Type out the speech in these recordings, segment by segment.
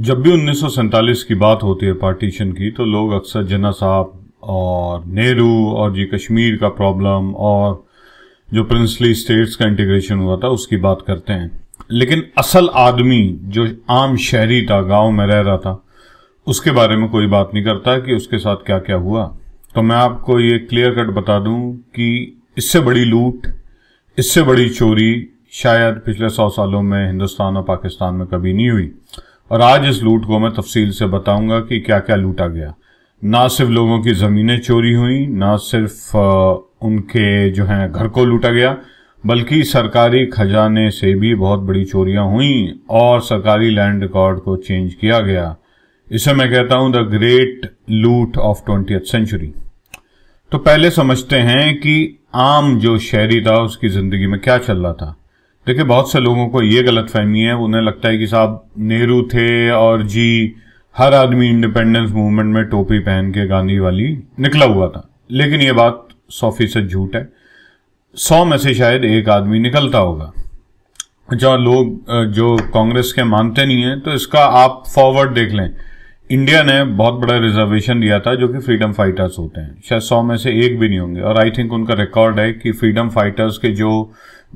जब भी उन्नीस की बात होती है पार्टीशन की तो लोग अक्सर जना साहब और नेहरू और जी कश्मीर का प्रॉब्लम और जो प्रिंसली स्टेट्स का इंटीग्रेशन हुआ था उसकी बात करते हैं लेकिन असल आदमी जो आम शहरी था गांव में रह रहा था उसके बारे में कोई बात नहीं करता कि उसके साथ क्या क्या हुआ तो मैं आपको ये क्लियर कट बता दूं कि इससे बड़ी लूट इससे बड़ी चोरी शायद पिछले सौ सालों में हिंदुस्तान और पाकिस्तान में कभी नहीं हुई और आज इस लूट को मैं तफसील से बताऊंगा कि क्या क्या लूटा गया ना सिर्फ लोगों की ज़मीनें चोरी हुई ना सिर्फ उनके जो हैं घर को लूटा गया बल्कि सरकारी खजाने से भी बहुत बड़ी चोरियां हुई और सरकारी लैंड रिकॉर्ड को चेंज किया गया इसे मैं कहता हूं the great loot of twenty century तो पहले समझते हैं कि आम जो शहरी था उसकी जिंदगी में क्या चल रहा था देखिए बहुत से लोगों को ये गलत फहमी है उन्हें लगता है कि साहब नेहरू थे और जी हर आदमी इंडिपेंडेंस मूवमेंट में टोपी पहन के गांधी वाली निकला हुआ था लेकिन ये बात सौ फीसद झूठ है सौ में से शायद एक आदमी निकलता होगा जो लोग जो कांग्रेस के मानते नहीं है तो इसका आप फॉरवर्ड देख लें इंडिया ने बहुत बड़ा रिजर्वेशन दिया था जो कि फ्रीडम फाइटर्स होते हैं शायद सौ में से एक भी नहीं होंगे और आई थिंक उनका रिकॉर्ड है कि फ्रीडम फाइटर्स के जो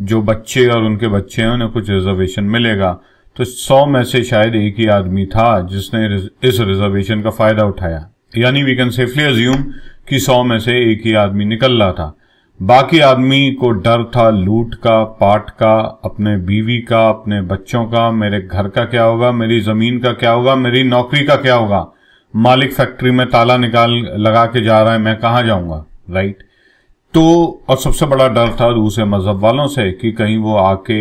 जो बच्चे और उनके बच्चे हैं उन्हें कुछ रिजर्वेशन मिलेगा तो सौ में से शायद एक ही आदमी था जिसने इस रिजर्वेशन का फायदा उठाया यानी वी कैन सेफली अज्यूम कि सौ में से एक ही आदमी निकल रहा था बाकी आदमी को डर था लूट का पाट का अपने बीवी का अपने बच्चों का मेरे घर का क्या होगा मेरी जमीन का क्या होगा मेरी नौकरी का क्या होगा मालिक फैक्ट्री में ताला निकाल लगा के जा रहा है मैं कहाँ जाऊंगा राइट तो और सबसे बड़ा डर था दूसरे मज़हब वालों से कि कहीं वो आके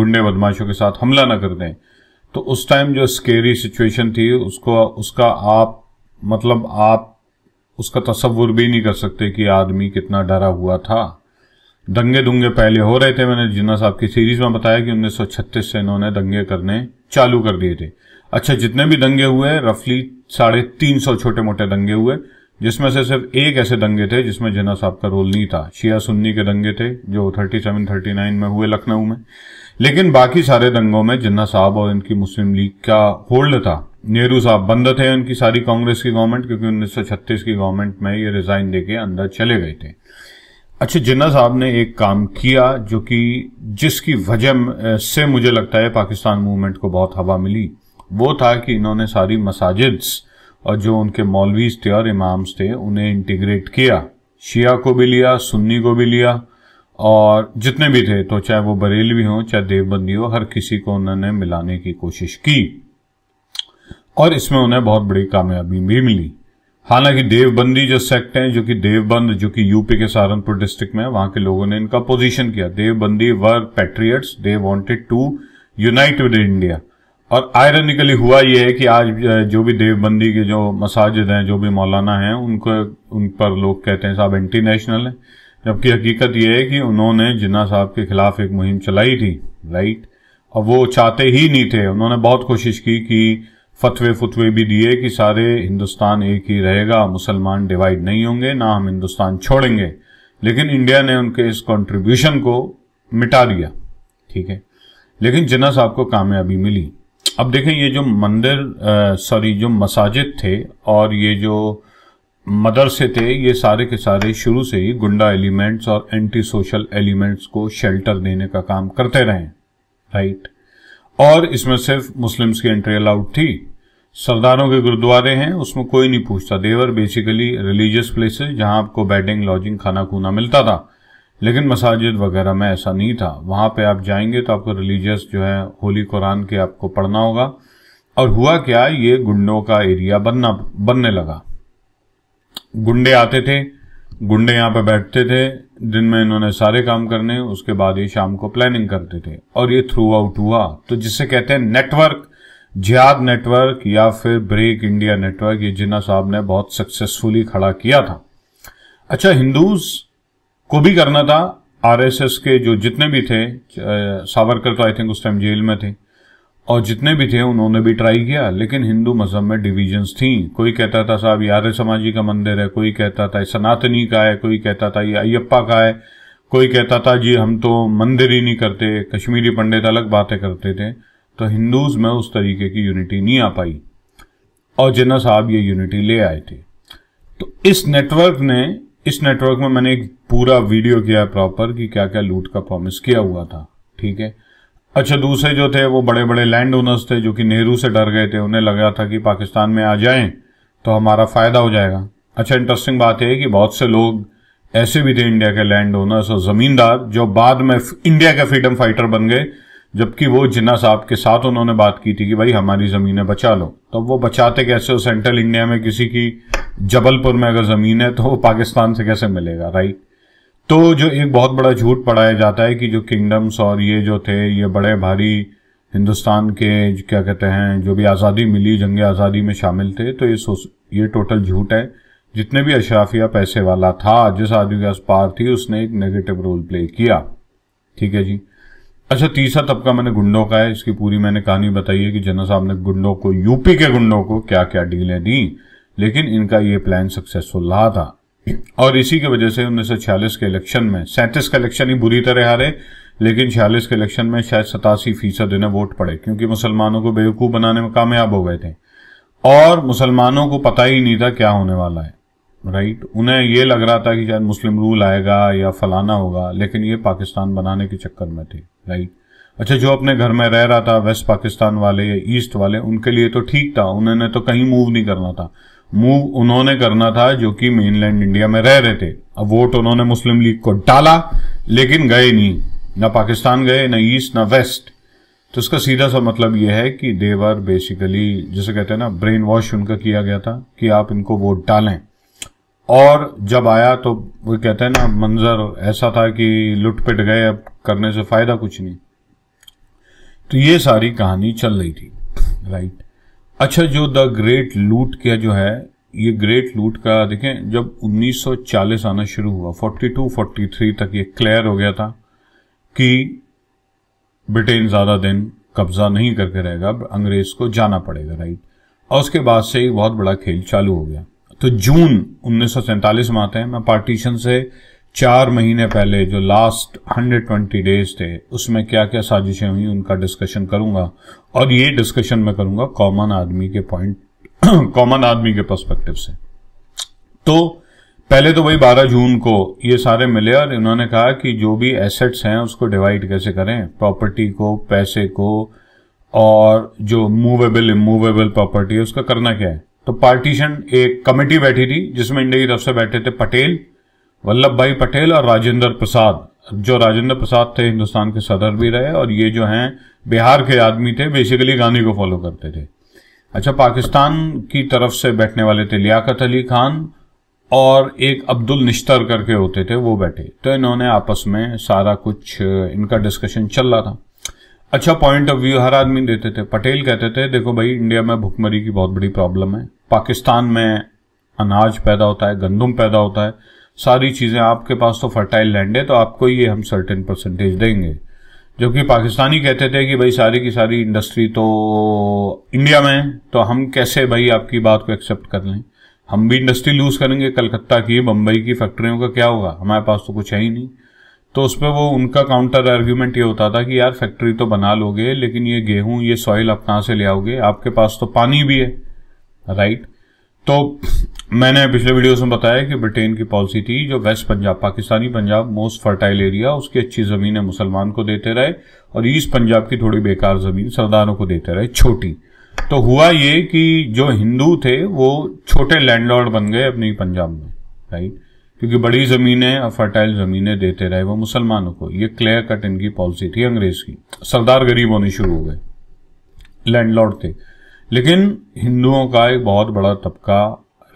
गुंडे बदमाशों के साथ हमला ना कर दें तो उस टाइम जो स्केरी सिचुएशन थी उसको उसका आप मतलब आप उसका तस्वुर भी नहीं कर सकते कि आदमी कितना डरा हुआ था दंगे दुंगे पहले हो रहे थे मैंने जिन्ना साहब की सीरीज में बताया कि उन्नीस से इन्होंने दंगे करने चालू कर दिए थे अच्छा जितने भी दंगे हुए रफली साढ़े तीन सौ छोटे मोटे दंगे हुए जिसमें से सिर्फ एक ऐसे दंगे थे जिसमें जिना साहब का रोल नहीं था शिया सुन्नी के दंगे थे जो 37 39 में हुए लखनऊ में लेकिन बाकी सारे दंगों में जिन्ना साहब और इनकी मुस्लिम लीग का होल्ड था नेहरू साहब बंद थे उनकी सारी कांग्रेस की गवर्नमेंट क्योंकि उन्नीस की गवर्नमेंट में ये रिजाइन देके अंदर चले गए थे अच्छा जिन्ना साहब ने एक काम किया जो कि जिसकी वजह से मुझे लगता है पाकिस्तान मूवमेंट को बहुत हवा मिली वो था कि इन्होंने सारी मसाजिद्स और जो उनके मौलवीज थे और इमाम्स थे उन्हें इंटीग्रेट किया शिया को भी लिया सुन्नी को भी लिया और जितने भी थे तो चाहे वो बरेलवी हो चाहे देवबंदी हो हर किसी को उन्होंने मिलाने की कोशिश की और इसमें उन्हें बहुत बड़ी कामयाबी भी मिली हालांकि देवबंदी जो सेक्ट है जो कि देवबंद जो कि यूपी के सहारनपुर डिस्ट्रिक्ट में है वहां के लोगों ने इनका पोजीशन किया Deobandi were patriots they wanted to unite with India और आयरनिकली हुआ ये है कि आज जो भी देवबंदी के जो मसाजिद हैं जो भी मौलाना हैं उनको उन पर लोग कहते हैं साहब एंटी नेशनल हैं जबकि हकीकत यह है कि उन्होंने जिन्ना साहब के खिलाफ एक मुहिम चलाई थी राइट और वो चाहते ही नहीं थे उन्होंने बहुत कोशिश की कि फतवे फतवे भी दिए कि सारे हिंदुस्तान एक ही रहेगा मुसलमान डिवाइड नहीं होंगे ना हम हिंदुस्तान छोड़ेंगे लेकिन इंडिया ने उनके इस कंट्रीब्यूशन को मिटा दिया ठीक है लेकिन जिन्ना साहब को कामयाबी मिली अब देखें ये जो मंदिर सॉरी जो मसाजिद थे और ये जो मदरसे थे ये सारे के सारे शुरू से ही गुंडा एलिमेंट्स और एंटी सोशल एलिमेंट्स को शेल्टर देने का काम करते रहे राइट और इसमें सिर्फ मुस्लिम्स की एंट्री अलाउड थी सरदारों के गुरुद्वारे हैं उसमें कोई नहीं पूछता देवर बेसिकली रिलीजियस प्लेसेस जहां आपको बेडिंग लॉजिंग खाना खूना मिलता था लेकिन मसाजिद वगैरह में ऐसा नहीं था वहां पे आप जाएंगे तो आपको रिलीजियस जो है होली कुरान के आपको पढ़ना होगा और हुआ क्या ये गुंडों का एरिया बनना बनने लगा गुंडे आते थे गुंडे यहां पे बैठते थे दिन में इन्होंने सारे काम करने उसके बाद ये शाम को प्लानिंग करते थे और ये थ्रू आउट हुआ तो जिसे कहते हैं नेटवर्क जिहाद नेटवर्क या फिर ब्रेक इंडिया नेटवर्क ये जिन्ना साहब ने बहुत सक्सेसफुली खड़ा किया था अच्छा हिंदूज को भी करना था आरएसएस के जो जितने भी थे सावरकर तो आई थिंक उस टाइम जेल में थे और जितने भी थे उन्होंने भी ट्राई किया लेकिन हिंदू मजहब में डिविजन्स थी कोई कहता था साहब ये आर्य समाजी का मंदिर है कोई कहता था ये सनातनी का है कोई कहता था ये अयप्पा का है कोई कहता था जी हम तो मंदिर ही नहीं करते कश्मीरी पंडित अलग बातें करते थे तो हिंदूज में उस तरीके की यूनिटी नहीं आ पाई और जिन्ना साहब ये यूनिटी ले आए थे तो इस नेटवर्क ने इस नेटवर्क में मैंने एक पूरा वीडियो किया प्रॉपर कि क्या क्या लूट का प्रॉमिस किया हुआ था ठीक है अच्छा दूसरे जो थे वो बड़े बड़े लैंड ओनर्स थे जो कि नेहरू से डर गए थे उन्हें लगा था कि पाकिस्तान में आ जाएं तो हमारा फ़ायदा हो जाएगा अच्छा इंटरेस्टिंग बात है कि बहुत से लोग ऐसे भी थे इंडिया के लैंड ओनर्स और ज़मींदार जो बाद में इंडिया के फ्रीडम फाइटर बन गए जबकि वो जिन्ना साहब के साथ उन्होंने बात की थी कि भाई हमारी ज़मीनें बचा लो तो वो बचाते कैसे हो सेंट्रल इंडिया में किसी की जबलपुर में अगर ज़मीन है तो वो पाकिस्तान से कैसे मिलेगा राइट तो जो एक बहुत बड़ा झूठ पढ़ाया जाता है कि जो किंगडम्स और ये जो थे ये बड़े भारी हिंदुस्तान के क्या कहते हैं जो भी आज़ादी मिली जंग आज़ादी में शामिल थे तो ये ये टोटल झूठ है जितने भी अशराफिया पैसे वाला था जिस आदमी के पास पार थी उसने एक नेगेटिव रोल प्ले किया ठीक है जी अच्छा तीसरा तबका मैंने गुंडों का है इसकी पूरी मैंने कहानी बताई है कि जन्ना साहब ने गुंडों को यूपी के गुंडों को क्या क्या डीलें दी लेकिन इनका ये प्लान सक्सेसफुल रहा था और इसी की वजह से उन्नीस सौ छियालीस के इलेक्शन में सैंतीस का इलेक्शन ही बुरी तरह हारे लेकिन छियालीस के इलेक्शन में शायद सतासी फीसद इन्हें वोट पड़े क्योंकि मुसलमानों को बेवकूफ़ बनाने में कामयाब हो गए थे और मुसलमानों को पता ही नहीं था क्या होने वाला है राइट उन्हें ये लग रहा था कि शायद मुस्लिम रूल आएगा या फलाना होगा लेकिन ये पाकिस्तान बनाने के चक्कर में थे राइट अच्छा जो अपने घर में रह रहा था वेस्ट पाकिस्तान वाले या ईस्ट वाले उनके लिए तो ठीक था उन्होंने तो कहीं मूव नहीं करना था मूव उन्होंने करना था जो कि मेनलैंड इंडिया में रह रहे थे अब वोट उन्होंने मुस्लिम लीग को डाला लेकिन गए नहीं ना पाकिस्तान गए ना ईस्ट ना वेस्ट तो इसका सीधा सा मतलब यह है कि देवर बेसिकली जिसे कहते हैं ना ब्रेन वॉश उनका किया गया था कि आप इनको वोट डालें और जब आया तो वो कहते हैं ना मंजर ऐसा था कि लुटपिट गए अब करने से फ़ायदा कुछ नहीं तो ये सारी कहानी चल रही थी राइट अच्छा जो द ग्रेट लूट का जो है ये ग्रेट लूट का देखें जब 1940 आना शुरू हुआ 42 43 तक ये क्लियर हो गया था कि ब्रिटेन ज़्यादा दिन कब्जा नहीं करके रहेगा अंग्रेज़ को जाना पड़ेगा राइट और उसके बाद से ही बहुत बड़ा खेल चालू हो गया तो जून उन्नीस में आते हैं मैं पार्टीशन से चार महीने पहले जो लास्ट 120 डेज थे उसमें क्या क्या साजिशें हुई उनका डिस्कशन करूंगा और ये डिस्कशन मैं करूंगा कॉमन आदमी के पॉइंट कॉमन आदमी के पर्सपेक्टिव से तो पहले तो भाई 12 जून को ये सारे मिले और इन्होंने कहा कि जो भी एसेट्स हैं उसको डिवाइड कैसे करें प्रॉपर्टी को पैसे को और जो मूवेबल इमूवेबल प्रॉपर्टी है उसका करना क्या है तो पार्टीशन एक कमेटी बैठी थी जिसमें इंडिया की तरफ से बैठे थे पटेल वल्लभ भाई पटेल और राजेंद्र प्रसाद जो राजेंद्र प्रसाद थे हिंदुस्तान के सदर भी रहे और ये जो हैं बिहार के आदमी थे बेसिकली गांधी को फॉलो करते थे अच्छा पाकिस्तान की तरफ से बैठने वाले थे लियाकत अली खान और एक अब्दुल निश्तर करके होते थे वो बैठे तो इन्होंने आपस में सारा कुछ इनका डिस्कशन चल रहा था अच्छा पॉइंट ऑफ व्यू हर आदमी देते थे पटेल कहते थे देखो भाई इंडिया में भुखमरी की बहुत बड़ी प्रॉब्लम है पाकिस्तान में अनाज पैदा होता है गंदम पैदा होता है सारी चीज़ें आपके पास तो फर्टाइल लैंड है तो आपको ये हम सर्टेन परसेंटेज देंगे जो कि पाकिस्तानी कहते थे कि भाई सारी की सारी इंडस्ट्री तो इंडिया में है तो हम कैसे भाई आपकी बात को एक्सेप्ट कर लें हम भी इंडस्ट्री लूज़ करेंगे कलकत्ता की बम्बई की फैक्ट्रियों का क्या होगा हमारे पास तो कुछ है ही नहीं तो उस पर वो उनका काउंटर आर्ग्यूमेंट ये होता था कि यार फैक्ट्री तो बना लोगे लेकिन ये गेहूं ये सॉइल आप कहाँ से ले आओगे आपके पास तो पानी भी है राइट तो मैंने पिछले वीडियोस में बताया कि ब्रिटेन की पॉलिसी थी जो west Punjab Pakistani Punjab most fertile area उसकी अच्छी है मुसलमान को देते रहे और ईस्ट पंजाब की थोड़ी बेकार ज़मीन सरदारों को देते रहे छोटी तो हुआ ये कि जो हिंदू थे वो छोटे लैंडलॉर्ड बन गए अपने पंजाब में राइट क्योंकि बड़ी ज़मीनें और फर्टाइल ज़मीनें देते रहे वो मुसलमानों को ये क्लियर कट इनकी पॉलिसी थी अंग्रेज़ की सरदार गरीब होने शुरू हो गए लैंडलॉर्ड थे लेकिन हिंदुओं का एक बहुत बड़ा तबका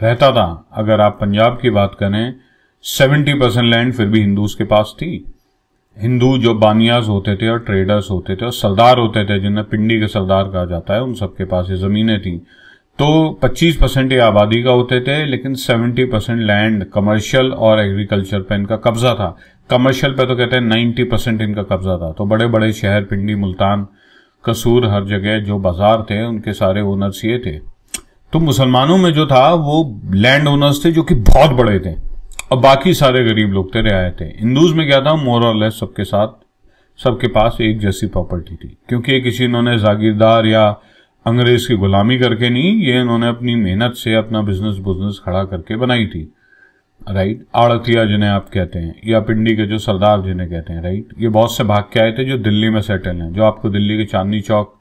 रहता था अगर आप पंजाब की बात करें सेवेंटी परसेंट लैंड फिर भी हिंदूज के पास थी हिंदू जो बानियाज होते थे और ट्रेडर्स होते थे और सरदार होते थे जिन्हें पिंडी के सरदार कहा जाता है उन सबके पास ये ज़मीनें थी तो 25 परसेंट ये आबादी का होते थे लेकिन 70 परसेंट लैंड कमर्शियल और एग्रीकल्चर पे इनका कब्जा था कमर्शियल पे तो कहते हैं 90 परसेंट इनका कब्जा था तो बड़े बड़े शहर पिंडी मुल्तान कसूर हर जगह जो बाजार थे उनके सारे ओनर्स ये थे तो मुसलमानों में जो था वो लैंड ओनर्स थे जो कि बहुत बड़े थे और बाकी सारे गरीब लोग थे आए थे हिंदूज में क्या था मोर और लेस सबके साथ सबके पास एक जैसी प्रॉपर्टी थी क्योंकि ये किसी इन्होंने जागीरदार या अंग्रेज की गुलामी करके नहीं ये इन्होंने अपनी मेहनत से अपना बिजनेस बुजनेस खड़ा करके बनाई थी राइट आड़तिया जिन्हें आप कहते हैं या पिंडी के जो सरदार जिन्हें कहते हैं राइट ये बहुत से भाग के आए थे जो दिल्ली में सेटल हैं जो आपको दिल्ली के चांदनी चौक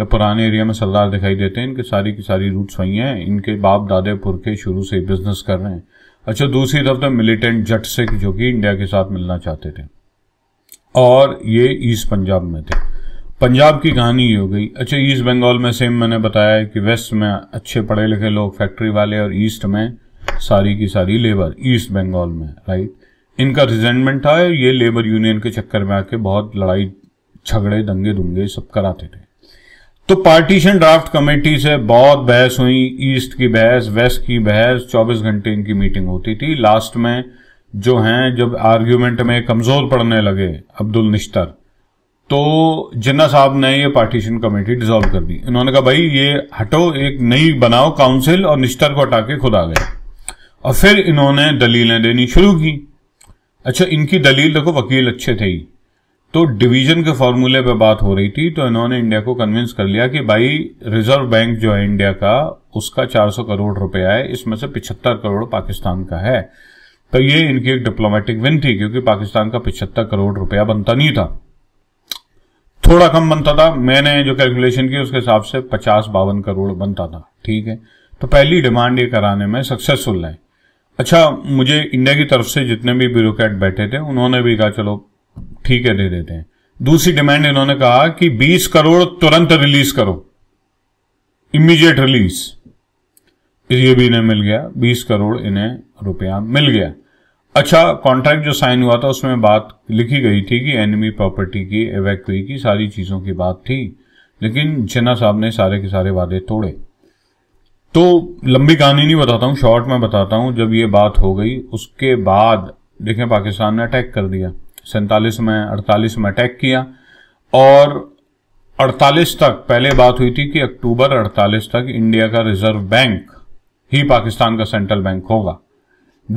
या पुराने एरिया में सरदार दिखाई देते हैं इनके सारी की सारी रूट्स वही हैं इनके बाप दादे पुरखे शुरू से बिजनेस कर रहे हैं अच्छा दूसरी तरफ तो मिलिटेंट जट से जो कि इंडिया के साथ मिलना चाहते थे और ये ईस्ट पंजाब में थे पंजाब की कहानी ये हो गई अच्छा ईस्ट बंगाल में सेम मैंने बताया कि वेस्ट में अच्छे पढ़े लिखे लोग फैक्ट्री वाले और ईस्ट में सारी की सारी लेबर ईस्ट बंगाल में राइट इनका रिजेंटमेंट था ये लेबर यूनियन के चक्कर में आके बहुत लड़ाई झगड़े दंगे दुंगे सब कराते थे तो पार्टीशन ड्राफ्ट कमेटी से बहुत बहस हुई ईस्ट की बहस वेस्ट की बहस 24 घंटे इनकी मीटिंग होती थी लास्ट में जो हैं जब आर्ग्यूमेंट में कमजोर पड़ने लगे अब्दुल निश्तर तो जिन्ना साहब ने ये पार्टीशन कमेटी डिसॉल्व कर दी इन्होंने कहा भाई ये हटो एक नई बनाओ काउंसिल और निश्तर को हटा के खुद आ गए और फिर इन्होंने दलीलें देनी शुरू की अच्छा इनकी दलील देखो वकील अच्छे थे ही तो डिवीजन के फॉर्मूले पे बात हो रही थी तो इन्होंने इंडिया को कन्विंस कर लिया कि भाई रिजर्व बैंक जो है इंडिया का उसका 400 करोड़ रुपया है इसमें से 75 करोड़ पाकिस्तान का है तो ये इनकी एक डिप्लोमेटिक विन थी क्योंकि पाकिस्तान का 75 करोड़ रुपया बनता नहीं था थोड़ा कम बनता था मैंने जो कैलकुलेशन की उसके हिसाब से पचास बावन करोड़ बनता था ठीक है तो पहली डिमांड ये कराने में सक्सेसफुल है अच्छा मुझे इंडिया की तरफ से जितने भी ब्यूरोक्रेट बैठे थे उन्होंने भी कहा चलो ठीक है दे देते हैं दूसरी डिमांड इन्होंने कहा कि 20 करोड़ तुरंत रिलीज करो इमीडिएट रिलीज ये भी इन्हें मिल गया 20 करोड़ इन्हें रुपया मिल गया अच्छा कॉन्ट्रैक्ट जो साइन हुआ था उसमें बात लिखी गई थी कि एनिमी प्रॉपर्टी की एवेक्टी की सारी चीज़ों की बात थी लेकिन जिन्ना साहब ने सारे के सारे वादे तोड़े तो लंबी कहानी नहीं बताता हूँ शॉर्ट में बताता हूँ जब ये बात हो गई उसके बाद देखें पाकिस्तान ने अटैक कर दिया सैंतालीस में अड़तालीस में अटैक किया और अड़तालीस तक पहले बात हुई थी कि अक्टूबर अड़तालीस तक इंडिया का रिजर्व बैंक ही पाकिस्तान का सेंट्रल बैंक होगा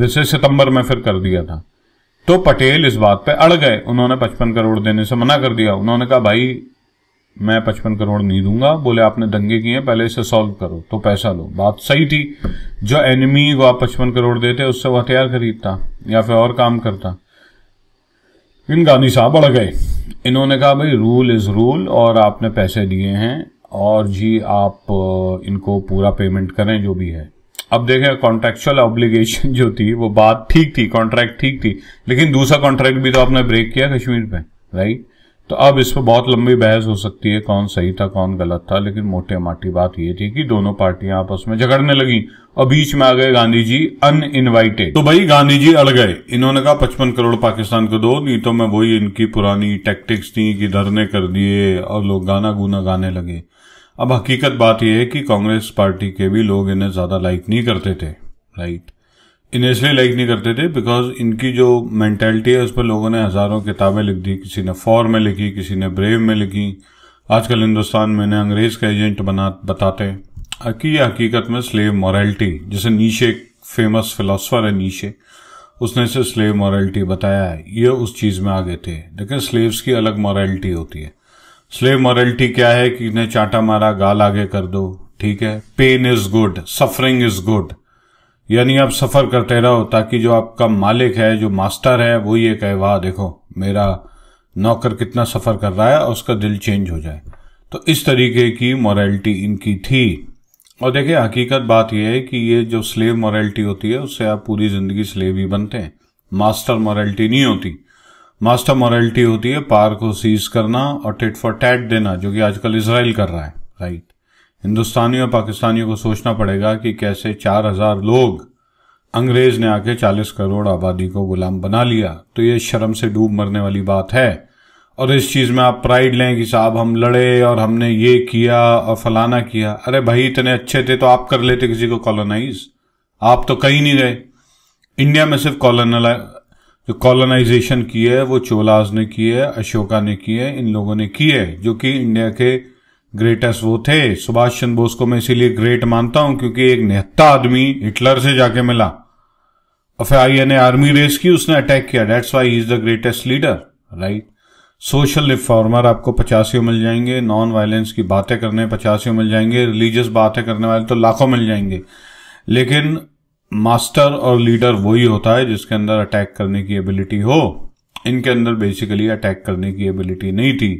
जिसे सितंबर में फिर कर दिया था तो पटेल इस बात पे अड़ गए उन्होंने पचपन करोड़ देने से मना कर दिया उन्होंने कहा भाई मैं पचपन करोड़ नहीं दूंगा बोले आपने दंगे किए पहले इसे सॉल्व करो तो पैसा लो बात सही थी जो एनिमी को आप पचपन करोड़ देते उससे वो हथियार खरीदता या फिर और काम करता इन गांधी साहब अड़ गए इन्होंने कहा भाई रूल इज़ रूल और आपने पैसे दिए हैं और जी आप इनको पूरा पेमेंट करें जो भी है अब देखें कॉन्ट्रेक्चुअल ऑब्लिगेशन जो थी वो बात ठीक थी कॉन्ट्रैक्ट ठीक थी लेकिन दूसरा कॉन्ट्रैक्ट भी तो आपने ब्रेक किया कश्मीर पे राइट तो अब इस पर बहुत लंबी बहस हो सकती है कौन सही था कौन गलत था लेकिन मोटे माटी बात ये थी कि दोनों पार्टियां आपस में झगड़ने लगी और बीच में आ गए गांधी जी अन इन्वाइटेड तो भाई गांधी जी अड़ गए इन्होंने कहा पचपन करोड़ पाकिस्तान को दो नहीं तो मैं वही इनकी पुरानी टेक्टिक्स थी कि धरने कर दिए और लोग गाना गुना गाने लगे अब हकीकत बात यह है कि कांग्रेस पार्टी के भी लोग इन्हें ज्यादा लाइक नहीं करते थे राइट इन्हें इसलिए लाइक नहीं करते थे बिकॉज इनकी जो मैंटेलिटी है उस पर लोगों ने हज़ारों किताबें लिख दी किसी ने फॉर में लिखी किसी ने ब्रेव में लिखी आजकल हिंदुस्तान में इन्हें अंग्रेज़ का एजेंट बना बताते हैं कि हकीकत में स्लेव मॉरलिटी जैसे नीशे फेमस फिलासफर है नीशे उसने इसे स्लेव मॉरलिटी बताया है ये उस चीज़ में आगे थे लेकिन स्लेव्स की अलग मॉरलिटी होती है स्लेव मॉरलिटी क्या है कि इन्हें चाटा मारा गाल आगे कर दो ठीक है pain is good suffering is good यानी आप सफ़र करते रहो ताकि जो आपका मालिक है जो मास्टर है वो ये कहे वाह देखो मेरा नौकर कितना सफ़र कर रहा है और उसका दिल चेंज हो जाए तो इस तरीके की मॉरलिटी इनकी थी और देखिए हकीकत बात यह है कि ये जो स्लेव मॉरलिटी होती है उससे आप पूरी ज़िंदगी स्लेव ही बनते हैं मास्टर मॉरलिटी नहीं होती मास्टर मॉरलिटी होती है पार को सीज करना और टिट फॉर टैट देना जो कि आजकल इसराइल कर रहा है राइट हिंदुस्तानियों और पाकिस्तानियों को सोचना पड़ेगा कि कैसे चार हजार लोग अंग्रेज ने आके चालीस करोड़ आबादी को गुलाम बना लिया तो ये शर्म से डूब मरने वाली बात है और इस चीज़ में आप प्राइड लें कि साहब हम लड़े और हमने ये किया और फलाना किया अरे भाई इतने अच्छे थे तो आप कर लेते किसी को कॉलोनाइज आप तो कहीं नहीं गए इंडिया में सिर्फ कॉलोनला जो कॉलोनाइजेशन की है वो चोलाज ने की है अशोका ने की है इन लोगों ने की है जो कि इंडिया के ग्रेटेस्ट वो थे सुभाष चंद्र बोस को मैं इसीलिए ग्रेट मानता हूं क्योंकि एक निहत्ता आदमी हिटलर से जाके मिला और फिर I N A army raise की उसने अटैक किया that's why is the greatest leader right social reformer आपको पचासियों मिल जाएंगे नॉन वायलेंस की बातें करने पचासियों मिल जाएंगे रिलीजियस बातें करने वाले तो लाखों मिल जाएंगे लेकिन मास्टर और लीडर वही होता है जिसके अंदर अटैक करने की एबिलिटी हो इनके अंदर बेसिकली अटैक करने की एबिलिटी नहीं थी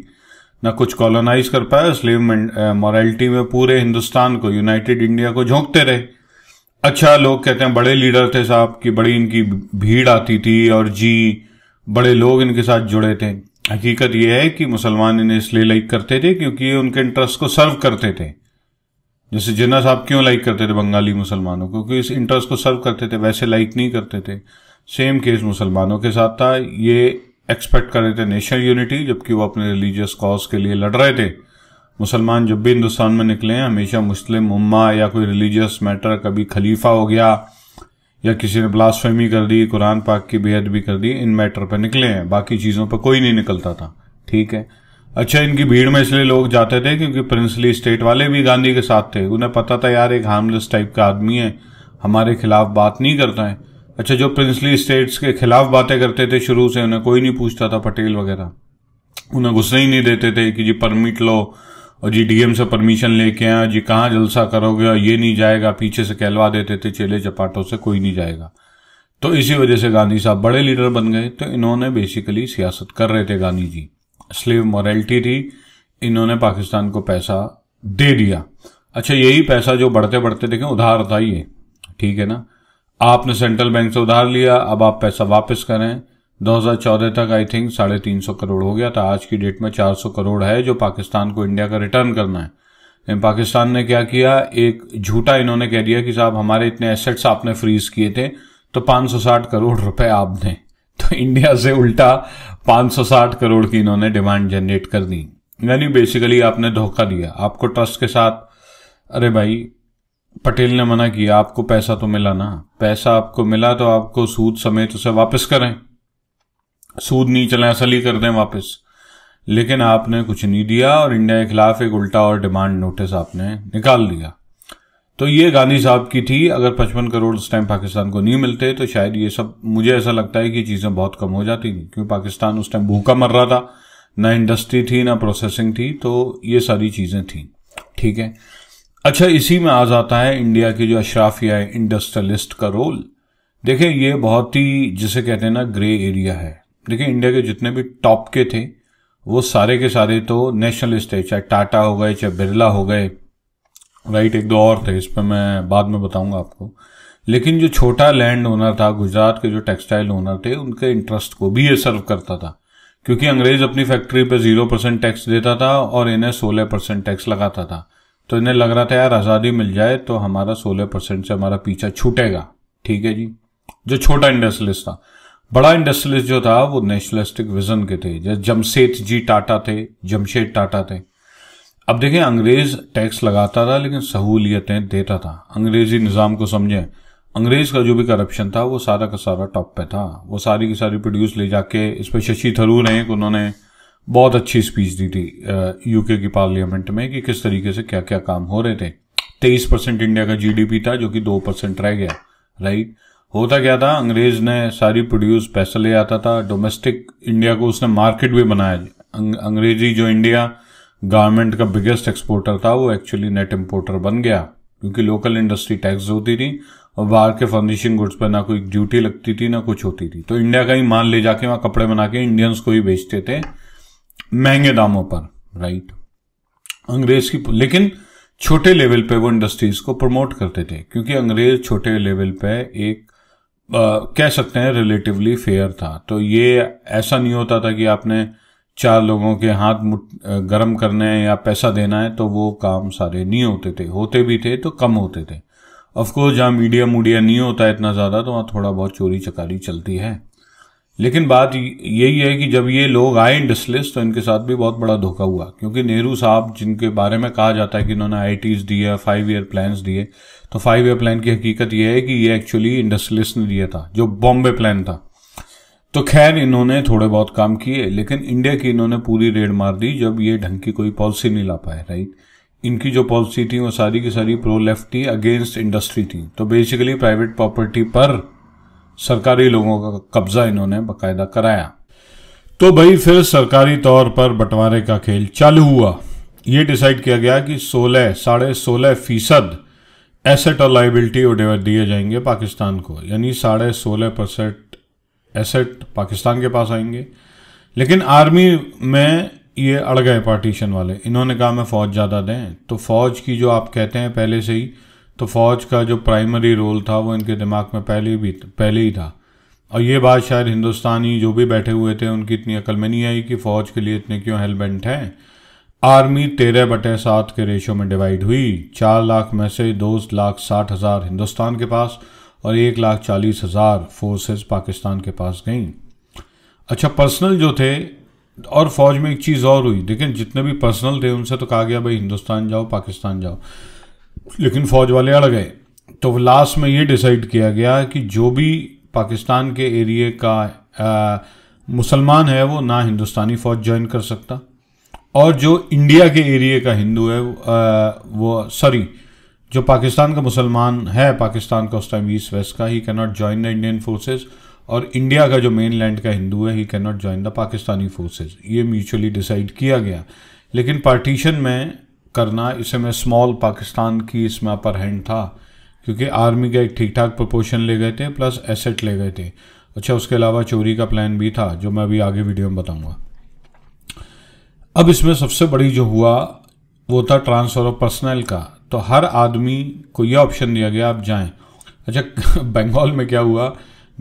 ना कुछ कॉलोनाइज कर पाया स्लेव मॉरलिटी में पूरे हिंदुस्तान को यूनाइटेड इंडिया को झोंकते रहे अच्छा लोग कहते हैं बड़े लीडर थे साहब की बड़ी इनकी भीड़ आती थी और जी बड़े लोग इनके साथ जुड़े थे हकीकत यह है कि मुसलमान इन्हें इसलिए लाइक करते थे क्योंकि ये उनके इंटरेस्ट को सर्व करते थे जैसे जिन्ना साहब क्यों लाइक करते थे बंगाली मुसलमानों को क्योंकि इस इंटरेस्ट को सर्व करते थे वैसे लाइक नहीं करते थे सेम केस मुसलमानों के साथ था ये एक्सपेक्ट कर रहे थे नेशनल यूनिटी जबकि वो अपने रिलीजियस कॉज के लिए लड़ रहे थे मुसलमान जब भी हिंदुस्तान में निकले हैं हमेशा मुस्लिम उम्मा या कोई रिलीजियस मैटर कभी खलीफा हो गया या किसी ने ब्लास्फेमी कर दी कुरान पाक की बेहद भी कर दी इन मैटर पर निकले हैं बाकी चीज़ों पर कोई नहीं निकलता था ठीक है अच्छा इनकी भीड़ में इसलिए लोग जाते थे क्योंकि प्रिंसली स्टेट वाले भी गांधी के साथ थे उन्हें पता था यार एक हार्मलेस टाइप का आदमी है हमारे खिलाफ बात नहीं करता है अच्छा जो प्रिंसली स्टेट्स के खिलाफ बातें करते थे शुरू से उन्हें कोई नहीं पूछता था पटेल वगैरह उन्हें घुसने ही नहीं देते थे कि जी परमिट लो और जी डीएम से परमिशन लेके आए जी कहाँ जलसा करोगे और ये नहीं जाएगा पीछे से कहलवा देते थे चेले चपाटों से कोई नहीं जाएगा तो इसी वजह से गांधी साहब बड़े लीडर बन गए तो इन्होंने बेसिकली सियासत कर रहे थे गांधी जी स्लेव मॉरेलिटी थी इन्होंने पाकिस्तान को पैसा दे दिया अच्छा यही पैसा जो बढ़ते बढ़ते देखें उधार था ये ठीक है ना आपने सेंट्रल बैंक से उधार लिया अब आप पैसा वापस करें 2014 तक आई थिंक साढ़े तीन सौ करोड़ हो गया था आज की डेट में 400 करोड़ है जो पाकिस्तान को इंडिया का रिटर्न करना है लेकिन पाकिस्तान ने क्या किया एक झूठा इन्होंने कह दिया कि साहब हमारे इतने एसेट्स आपने फ्रीज किए थे तो 560 करोड़ रुपए आप दें तो इंडिया से उल्टा 560 करोड़ की इन्होंने डिमांड जनरेट कर दी यानी बेसिकली आपने धोखा दिया आपको ट्रस्ट के साथ अरे भाई पटेल ने मना किया आपको पैसा तो मिला ना पैसा आपको मिला तो आपको सूद समेत उसे वापस करें सूद नहीं चले असली कर दें वापस लेकिन आपने कुछ नहीं दिया और इंडिया के खिलाफ एक उल्टा और डिमांड नोटिस आपने निकाल दिया तो ये गांधी साहब की थी अगर पचपन करोड़ उस टाइम पाकिस्तान को नहीं मिलते तो शायद ये सब मुझे ऐसा लगता है कि चीज़ें बहुत कम हो जाती क्योंकि पाकिस्तान उस टाइम भूखा मर रहा था ना इंडस्ट्री थी ना प्रोसेसिंग थी तो ये सारी चीज़ें थी ठीक है अच्छा इसी में आ जाता है इंडिया की जो अशराफिया है इंडस्ट्रियलिस्ट का रोल देखें ये बहुत ही जिसे कहते हैं ना ग्रे एरिया है देखिए इंडिया के जितने भी टॉप के थे वो सारे के सारे तो नेशनलिस्ट थे चाहे टाटा हो गए चाहे बिरला हो गए राइट एक दो और थे इस पर मैं बाद में बताऊंगा आपको लेकिन जो छोटा लैंड ओनर था गुजरात के जो टेक्सटाइल ओनर थे उनके इंटरेस्ट को भी ये सर्व करता था क्योंकि अंग्रेज अपनी फैक्ट्री पे जीरो परसेंट टैक्स देता था और इन्हें सोलह परसेंट टैक्स लगाता था तो इन्हें लग रहा था यार आज़ादी मिल जाए तो हमारा सोलह परसेंट से हमारा पीछा छूटेगा ठीक है जी जो छोटा इंडस्ट्रियलिस्ट था बड़ा इंडस्ट्रियलिस्ट जो था वो नेशनलिस्टिक विजन के थे जैसे जमशेद जी टाटा थे जमशेद टाटा थे अब देखें अंग्रेज टैक्स लगाता था लेकिन सहूलियतें देता था अंग्रेजी निज़ाम को समझें अंग्रेज का जो भी करप्शन था वो सारा का सारा टॉप पे था वो सारी की सारी प्रोड्यूस ले जाके इस पर शशि थरूर हैं उन्होंने बहुत अच्छी स्पीच दी थी यूके की पार्लियामेंट में कि किस तरीके से क्या क्या काम हो रहे थे तेईस परसेंट इंडिया का जीडीपी था जो कि दो परसेंट रह गया राइट होता क्या था अंग्रेज ने सारी प्रोड्यूस पैसा ले आता था डोमेस्टिक इंडिया को उसने मार्केट भी बनाया अंग्रेजी जो इंडिया गारमेंट का बिगेस्ट एक्सपोर्टर था वो एक्चुअली नेट इम्पोर्टर बन गया क्योंकि लोकल इंडस्ट्री टैक्स होती थी और बाहर के फर्निशिंग गुड्स पर ना कोई ड्यूटी लगती थी ना कुछ होती थी तो इंडिया का ही माल ले जाके वहां कपड़े बना के इंडियंस को ही बेचते थे महंगे दामों पर राइट अंग्रेज की लेकिन छोटे लेवल पे वो इंडस्ट्रीज को प्रमोट करते थे क्योंकि अंग्रेज छोटे लेवल पे एक आ, कह सकते हैं रिलेटिवली फेयर था तो ये ऐसा नहीं होता था कि आपने चार लोगों के हाथ गर्म करने हैं या पैसा देना है तो वो काम सारे नहीं होते थे होते भी थे तो कम होते थे ऑफकोर्स जहाँ मीडिया मूडिया नहीं होता इतना ज़्यादा तो वहाँ थोड़ा बहुत चोरी चकारी चलती है लेकिन बात यही है कि जब ये लोग आए इंडस्ट्रियलिस्ट तो इनके साथ भी बहुत बड़ा धोखा हुआ क्योंकि नेहरू साहब जिनके बारे में कहा जाता है कि इन्होंने आई टीज दिए फाइव ईयर प्लान दिए तो फाइव ईयर प्लान की हकीकत यह है कि ये एक्चुअली इंडस्ट्रियलिस्ट ने दिया था जो बॉम्बे प्लान था तो खैर इन्होंने थोड़े बहुत काम किए लेकिन इंडिया की इन्होंने पूरी रेड मार दी जब ये ढंग की कोई पॉलिसी नहीं ला पाए राइट इनकी जो पॉलिसी थी वो सारी की सारी प्रो लेफ्ट थी अगेंस्ट इंडस्ट्री थी तो बेसिकली प्राइवेट प्रॉपर्टी पर सरकारी लोगों का कब्जा इन्होंने बाकायदा कराया तो भाई फिर सरकारी तौर पर बंटवारे का खेल चालू हुआ ये डिसाइड किया गया कि सोलह साढ़े सोलह फीसद एसेट और लाइबिलिटी वडेवर दिए जाएंगे पाकिस्तान को यानी साढ़े सोलह परसेंट एसेट पाकिस्तान के पास आएंगे लेकिन आर्मी में ये अड़ गए पार्टीशन वाले इन्होंने कहा मैं फ़ौज ज़्यादा दें तो फ़ौज की जो आप कहते हैं पहले से ही तो फ़ौज का जो प्राइमरी रोल था वो इनके दिमाग में पहले भी पहले ही था और ये बात शायद हिंदुस्तानी जो भी बैठे हुए थे उनकी इतनी अकल में नहीं आई कि फ़ौज के लिए इतने क्यों हेलमेट हैं आर्मी तेरह बटे सात के रेशो में डिवाइड हुई चार लाख में से दो लाख साठ हज़ार हिंदुस्तान के पास और एक लाख चालीस हज़ार फोर्सेस पाकिस्तान के पास गई अच्छा पर्सनल जो थे और फौज में एक चीज़ और हुई लेकिन जितने भी पर्सनल थे उनसे तो कहा गया भाई हिंदुस्तान जाओ पाकिस्तान जाओ लेकिन फौज वाले अड़ गए तो लास्ट में ये डिसाइड किया गया कि जो भी पाकिस्तान के एरिए का मुसलमान है वो ना हिंदुस्तानी फ़ौज ज्वाइन कर सकता और जो इंडिया के एरिए का हिंदू है वो सॉरी जो पाकिस्तान का मुसलमान है पाकिस्तान का उस टाइम ईस्ट वेस्ट का ही can not join the Indian forces और इंडिया का जो मेन लैंड का हिंदू है ही can not join the Pakistani forces ये म्यूचुअली डिसाइड किया गया लेकिन पार्टीशन में करना इसे मैं स्मॉल पाकिस्तान की इसमें अपर हैंड था क्योंकि आर्मी का एक ठीक ठाक प्रपोर्शन ले गए थे प्लस एसेट ले गए थे अच्छा उसके अलावा चोरी का प्लान भी था जो मैं अभी आगे वीडियो में बताऊंगा अब इसमें सबसे बड़ी जो हुआ वो था ट्रांसफ़र ऑफ पर्सनल का तो हर आदमी को यह ऑप्शन दिया गया आप जाएं अच्छा बंगाल में क्या हुआ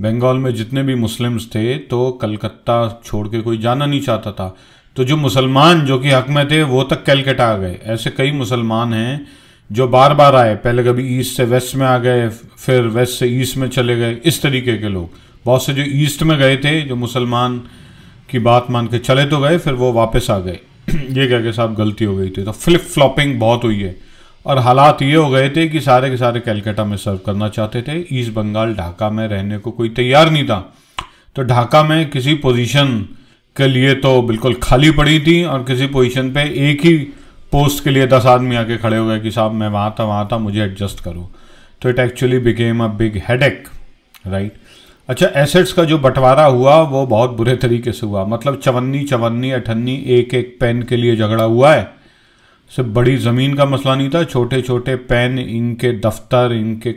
बंगाल में जितने भी मुस्लिम्स थे तो कलकत्ता छोड़ के कोई जाना नहीं चाहता था तो जो मुसलमान जो कि हक में थे वो तक कैलकटा आ गए ऐसे कई मुसलमान हैं जो बार बार आए पहले कभी ईस्ट से वेस्ट में आ गए फिर वेस्ट से ईस्ट में चले गए इस तरीके के लोग बहुत से जो ईस्ट में गए थे जो मुसलमान की बात मान के चले तो गए फिर वो वापस आ गए ये कह के साहब गलती हो गई थी तो फ्लिप फ्लॉपिंग बहुत हुई है और हालात ये हो गए थे कि सारे के सारे कैलकटा में सर्व करना चाहते थे ईस्ट बंगाल ढाका में रहने को कोई तैयार नहीं था तो ढाका में किसी पोजीशन के लिए तो बिल्कुल खाली पड़ी थी और किसी पोजीशन पे एक ही पोस्ट के लिए दस आदमी आके खड़े हो गए कि साहब मैं वहाँ था वहाँ था मुझे एडजस्ट करो तो it actually became a big head right अच्छा एसेट्स का जो बंटवारा हुआ वो बहुत बुरे तरीके से हुआ मतलब चवन्नी चवन्नी अठन्नी एक एक पेन के लिए झगड़ा हुआ है सिर्फ बड़ी ज़मीन का मसला नहीं था छोटे छोटे पेन इनके दफ्तर इनके